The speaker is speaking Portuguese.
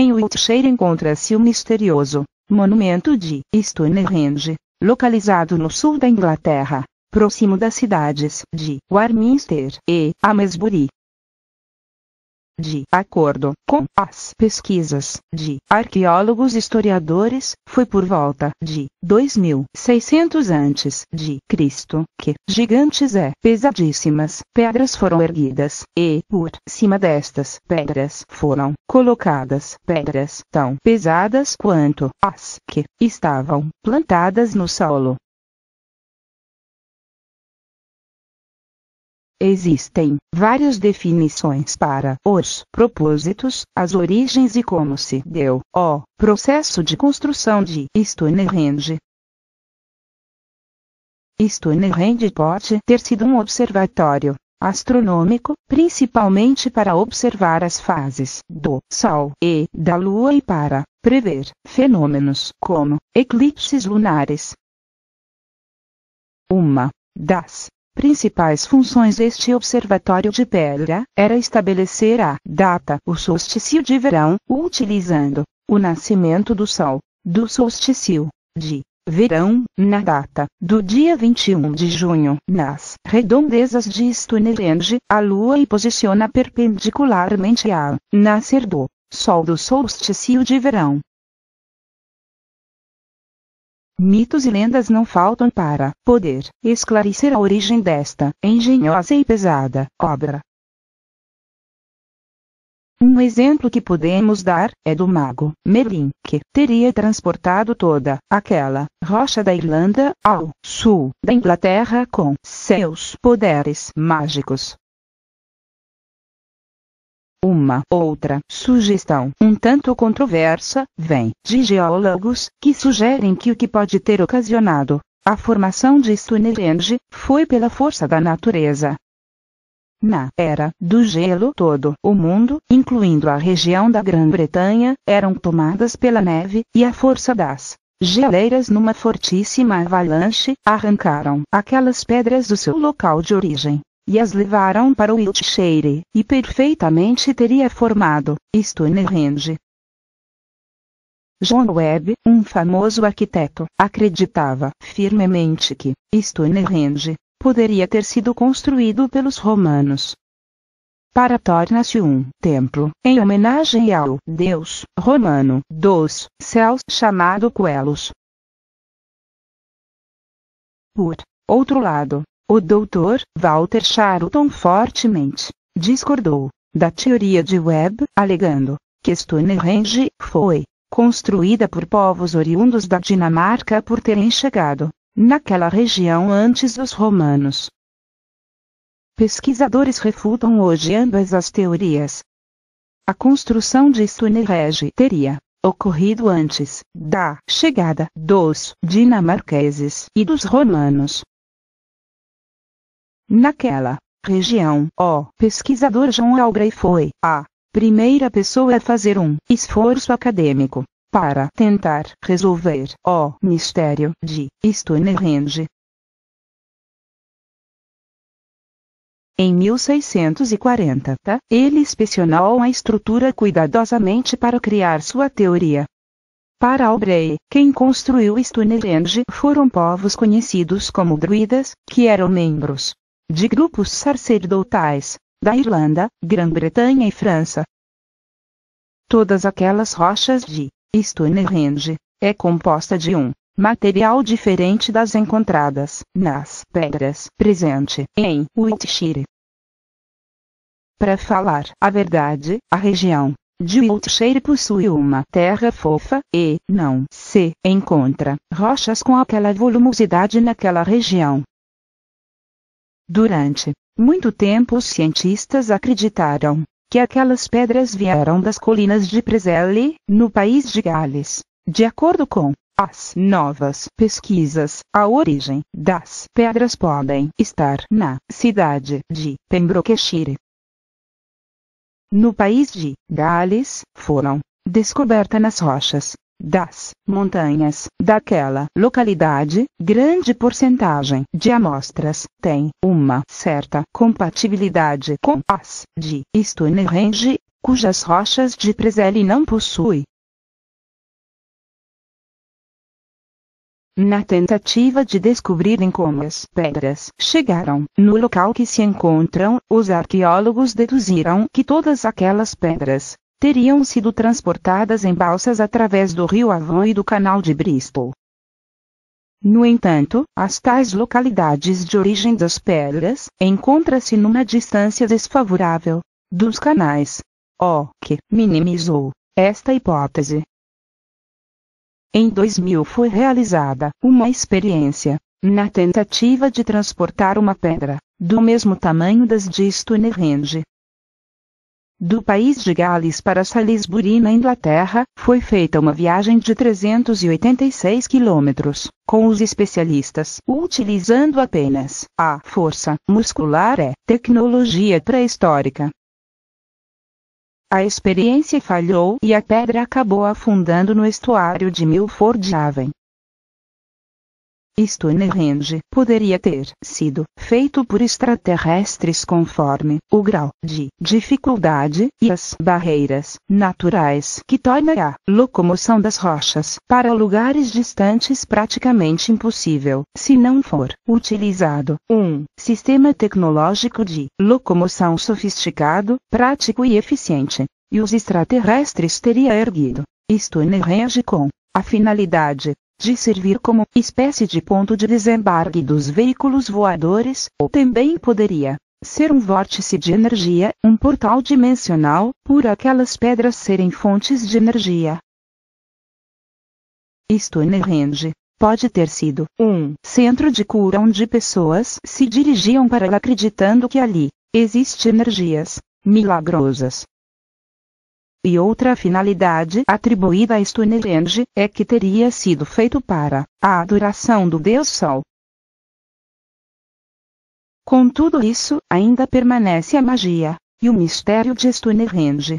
Em Wiltshire encontra-se o misterioso monumento de Stonehenge, localizado no sul da Inglaterra, próximo das cidades de Warminster e Amesbury de acordo com as pesquisas de arqueólogos historiadores, foi por volta de 2600 antes de Cristo que gigantes e pesadíssimas pedras foram erguidas e por cima destas pedras foram colocadas pedras tão pesadas quanto as que estavam plantadas no solo. Existem várias definições para os propósitos, as origens e como se deu o processo de construção de Stonehenge. Stonehenge pode ter sido um observatório astronômico, principalmente para observar as fases do Sol e da Lua e para prever fenômenos como eclipses lunares. Uma das Principais funções deste observatório de pedra era estabelecer a data, o solstício de verão, utilizando o nascimento do sol, do solstício de verão, na data do dia 21 de junho, nas redondezas de Stonehenge, a lua e posiciona perpendicularmente ao nascer do sol do solstício de verão. Mitos e lendas não faltam para poder esclarecer a origem desta engenhosa e pesada obra. Um exemplo que podemos dar é do mago Merlin, que teria transportado toda aquela rocha da Irlanda ao sul da Inglaterra com seus poderes mágicos. Uma outra sugestão, um tanto controversa, vem de geólogos que sugerem que o que pode ter ocasionado a formação de Stonehenge foi pela força da natureza. Na era do gelo, todo o mundo, incluindo a região da Grã-Bretanha, eram tomadas pela neve e a força das geleiras numa fortíssima avalanche arrancaram aquelas pedras do seu local de origem e as levaram para Wiltshire, e perfeitamente teria formado Stonehenge. John Webb, um famoso arquiteto, acreditava firmemente que Stonehenge poderia ter sido construído pelos romanos. Para tornar-se um templo em homenagem ao deus romano dos céus chamado Quelus. Por outro lado, o doutor Walter Charlton fortemente discordou da teoria de Webb, alegando que Stonehenge foi construída por povos oriundos da Dinamarca por terem chegado naquela região antes dos romanos. Pesquisadores refutam hoje ambas as teorias. A construção de Stonehenge teria ocorrido antes da chegada dos dinamarqueses e dos romanos, Naquela região, o pesquisador John Algray foi a primeira pessoa a fazer um esforço acadêmico para tentar resolver o mistério de Stonehenge. Em 1640, ele inspecionou a estrutura cuidadosamente para criar sua teoria. Para Albrey, quem construiu Stonehenge foram povos conhecidos como druidas, que eram membros de grupos sacerdotais, da Irlanda, Grã-Bretanha e França. Todas aquelas rochas de Stonehenge é composta de um material diferente das encontradas nas pedras presente em Wiltshire. Para falar a verdade, a região de Wiltshire possui uma terra fofa e não se encontra rochas com aquela volumosidade naquela região. Durante muito tempo os cientistas acreditaram que aquelas pedras vieram das colinas de Preseli, no país de Gales. De acordo com as novas pesquisas, a origem das pedras podem estar na cidade de Pembrokeshire. No país de Gales, foram descobertas nas rochas das montanhas daquela localidade, grande porcentagem de amostras tem uma certa compatibilidade com as de Stonehenge, cujas rochas de Preseli não possui. Na tentativa de descobrirem como as pedras chegaram no local que se encontram, os arqueólogos deduziram que todas aquelas pedras teriam sido transportadas em balsas através do rio Avon e do canal de Bristol. No entanto, as tais localidades de origem das pedras encontram-se numa distância desfavorável dos canais, o que minimizou esta hipótese. Em 2000 foi realizada uma experiência na tentativa de transportar uma pedra do mesmo tamanho das de Stonehenge do país de Gales para Salisbury, na Inglaterra, foi feita uma viagem de 386 quilômetros, com os especialistas, utilizando apenas a força muscular e tecnologia pré-histórica. A experiência falhou e a pedra acabou afundando no estuário de Milford Haven. Stone Range poderia ter sido feito por extraterrestres conforme o grau de dificuldade e as barreiras naturais que torna a locomoção das rochas para lugares distantes praticamente impossível se não for utilizado um sistema tecnológico de locomoção sofisticado, prático e eficiente. E os extraterrestres teria erguido Stone Range com a finalidade de servir como espécie de ponto de desembarque dos veículos voadores, ou também poderia ser um vórtice de energia, um portal dimensional, por aquelas pedras serem fontes de energia. Stonehenge pode ter sido um centro de cura onde pessoas se dirigiam para ela, acreditando que ali existe energias milagrosas e outra finalidade atribuída a Stonehenge é que teria sido feito para a adoração do deus Sol. Com tudo isso, ainda permanece a magia e o mistério de Stonehenge.